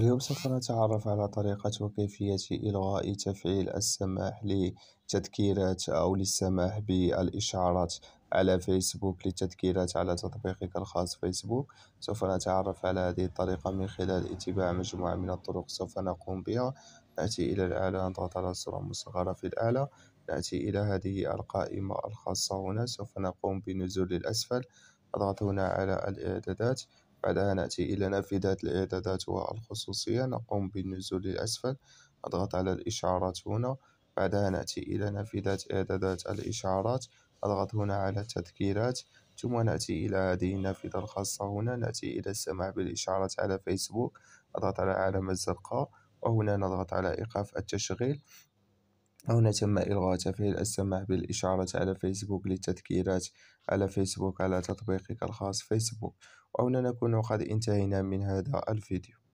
اليوم سوف نتعرف على طريقة وكيفية إلغاء تفعيل السماح لتذكيرات أو للسماح بالإشعارات على فيسبوك للتذكيرات على تطبيقك الخاص فيسبوك سوف نتعرف على هذه الطريقة من خلال اتباع مجموعة من الطرق سوف نقوم بها نأتي إلى الأعلى نضغط على الصورة المصغرة في الأعلى نأتي إلى هذه القائمة الخاصة هنا سوف نقوم بنزول للأسفل أضغط هنا على الإعدادات بعدها نأتي إلى نافذة الإعدادات والخصوصية نقوم بالنزول للأسفل أضغط على الإشعارات هنا بعدها نأتي إلى نافذة إعدادات الإشعارات أضغط هنا على التذكيرات ثم نأتي إلى هذه النافذة الخاصة هنا نأتي إلى السماح بالإشعارات على فيسبوك أضغط على علامة الزرقاء وهنا نضغط على إيقاف التشغيل هنا تم إلغاء تفعيل السماح بالإشارة على فيسبوك للتذكيرات على فيسبوك على تطبيقك الخاص فيسبوك وهنا نكون قد انتهينا من هذا الفيديو